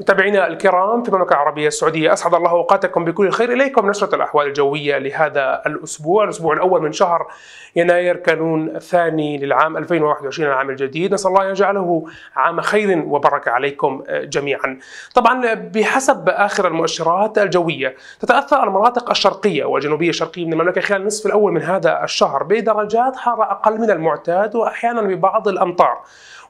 متابعينا الكرام في المملكة العربية السعودية أسعد الله أوقاتكم بكل خير إليكم نشرة الأحوال الجوية لهذا الأسبوع الأسبوع الأول من شهر يناير كانون الثاني للعام 2021 العام الجديد نسأل الله أن يجعله عام خير وبركة عليكم آه، جميعا طبعا آه، بحسب آخر المؤشرات الجوية تتأثر المناطق الشرقية والجنوبية الشرقية من المملكة خلال النصف الأول من هذا الشهر بدرجات حرارة أقل من المعتاد وأحيانا ببعض الأمطار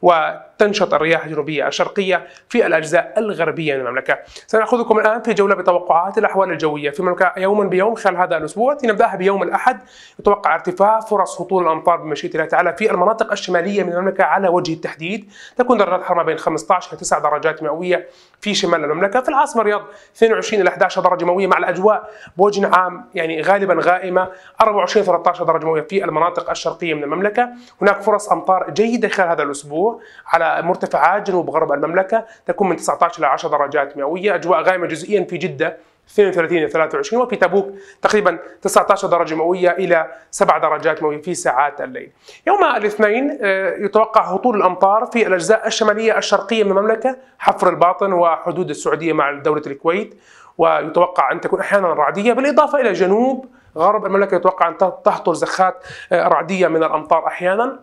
وتنشط الرياح الجنوبية الشرقية في الأجزاء الغربيه غربية من المملكة سنأخذكم الآن في جولة بتوقعات الأحوال الجوية في المملكة يوما بيوم خلال هذا الأسبوع نبدأها بيوم الأحد يتوقع ارتفاع فرص هطول الأمطار بمشيئة الله تعالى في المناطق الشمالية من المملكة على وجه التحديد تكون درجات الحرارة بين 15 إلى 9 درجات مئوية في شمال المملكة في العاصمة الرياض 22 إلى 11 درجة مئوية مع الأجواء بوجه عام يعني غالبا غائمة 24 إلى 13 درجة مئوية في المناطق الشرقية من المملكة هناك فرص أمطار جيدة خلال هذا الأسبوع على مرتفعات جنوب غرب المملكة تكون من 19 إلى 10 درجات مئويه، اجواء غائمه جزئيا في جده 32 الى 23 وفي تبوك تقريبا 19 درجه مئويه الى 7 درجات مئويه في ساعات الليل. يوم الاثنين آه، يتوقع هطول الامطار في الاجزاء الشماليه الشرقيه من المملكه حفر الباطن وحدود السعوديه مع دوله الكويت ويتوقع ان تكون احيانا رعديه بالاضافه الى جنوب غرب المملكه يتوقع ان تهطل زخات آه، رعديه من الامطار احيانا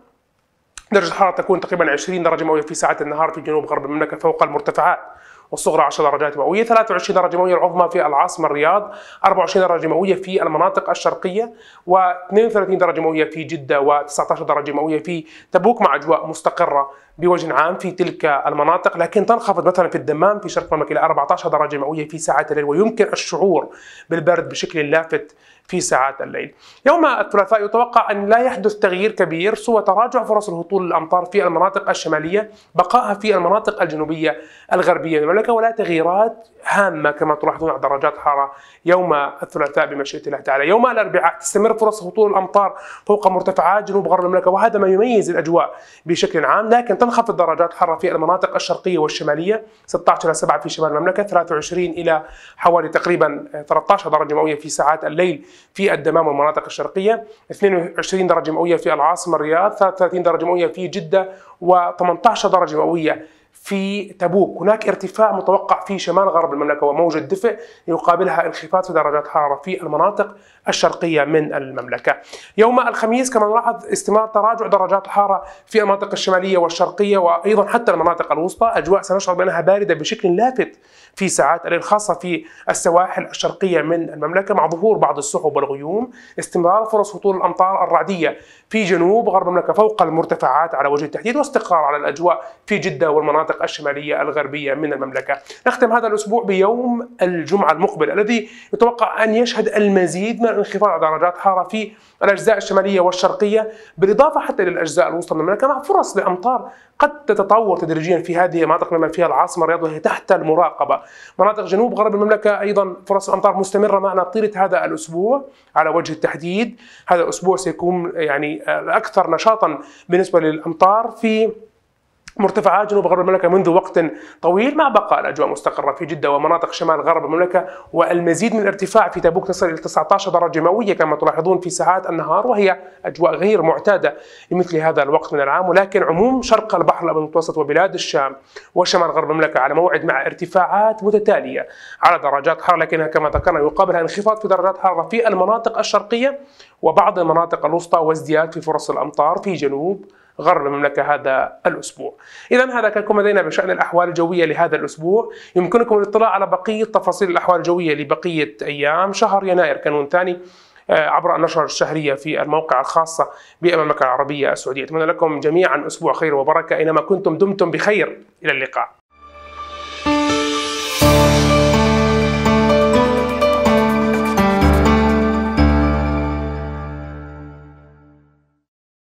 درجة الحرارة تكون تقريبا 20 درجة مئوية في ساعات النهار في جنوب غرب المملكة فوق المرتفعات والصغرى 10 درجات مئويه 23 درجه مئويه العظمى في العاصمه الرياض 24 درجه مئويه في المناطق الشرقيه و32 درجه مئويه في جده و19 درجه مئويه في تبوك مع اجواء مستقره بوجه عام في تلك المناطق لكن تنخفض مثلا في الدمام في شرق المملكه الى 14 درجه مئويه في ساعات الليل ويمكن الشعور بالبرد بشكل لافت في ساعات الليل. يوم الثلاثاء يتوقع ان لا يحدث تغيير كبير سوى تراجع فرص الهطول للامطار في المناطق الشماليه، بقائها في المناطق الجنوبيه الغربيه للمملكه ولا تغييرات هامه كما تلاحظون على درجات حراره يوم الثلاثاء بمشيئه الله تعالى. يوم الاربعاء تستمر فرص هطول الامطار فوق مرتفعات جنوب غرب المملكه وهذا ما يميز الاجواء بشكل عام، لكن تنخفض درجات الحراره في المناطق الشرقيه والشماليه 16 الى 7 في شمال المملكه، 23 الى حوالي تقريبا 13 درجه مئويه في ساعات الليل في الدمام والمناطق الشرقيه 22 درجه مئويه في العاصمه الرياض 33 درجه مئويه في جده و18 درجه مئويه في تبوك هناك ارتفاع متوقع في شمال غرب المملكة وموجة دفء يقابلها انخفاض في درجات حرارة في المناطق الشرقية من المملكة يوم الخميس كما نلاحظ استمرار تراجع درجات الحرارة في المناطق الشمالية والشرقية وأيضا حتى المناطق الوسطى أجواء سنشعر بأنها باردة بشكل لافت في ساعات الليل خاصة في السواحل الشرقية من المملكة مع ظهور بعض السحب والغيوم استمرار فرص هطول الأمطار الرعدية في جنوب غرب المملكة فوق المرتفعات على وجه التحديد واستقرار على الأجواء في جدة والمناطق المناطق الشمالية الغربية من المملكة نختم هذا الأسبوع بيوم الجمعة المقبل الذي يتوقع أن يشهد المزيد من انخفاض درجات الحرارة في الأجزاء الشمالية والشرقية بالإضافة حتى إلى الأجزاء الوسطى من المملكة مع فرص لأمطار قد تتطور تدريجيا في هذه المناطق بما فيها العاصمة الرياض وهي تحت المراقبة مناطق جنوب غرب المملكة أيضا فرص الأمطار مستمرة معنا طيلة هذا الأسبوع على وجه التحديد هذا الأسبوع سيكون يعني الأكثر آه، نشاطا بالنسبة للأمطار في مرتفعات جنوب غرب المملكة منذ وقت طويل مع بقاء الأجواء مستقرة في جدة ومناطق شمال غرب المملكة والمزيد من الارتفاع في تبوك تصل إلى 19 درجة مئوية كما تلاحظون في ساعات النهار وهي أجواء غير معتادة لمثل هذا الوقت من العام ولكن عموم شرق البحر الأبيض المتوسط وبلاد الشام وشمال غرب المملكة على موعد مع ارتفاعات متتالية على درجات حرارة لكنها كما ذكرنا يقابلها انخفاض في درجات حرارة في المناطق الشرقية وبعض المناطق الوسطى وازدياد في فرص الأمطار في جنوب غرب المملكة هذا الأسبوع إذا هذا كان لدينا بشأن الأحوال الجوية لهذا الأسبوع يمكنكم الاطلاع على بقية تفاصيل الأحوال الجوية لبقية أيام شهر يناير كانون ثاني آه، عبر النشر الشهرية في الموقع الخاصة بالمملكة العربية السعودية أتمنى لكم جميعا أسبوع خير وبركة أينما كنتم دمتم بخير إلى اللقاء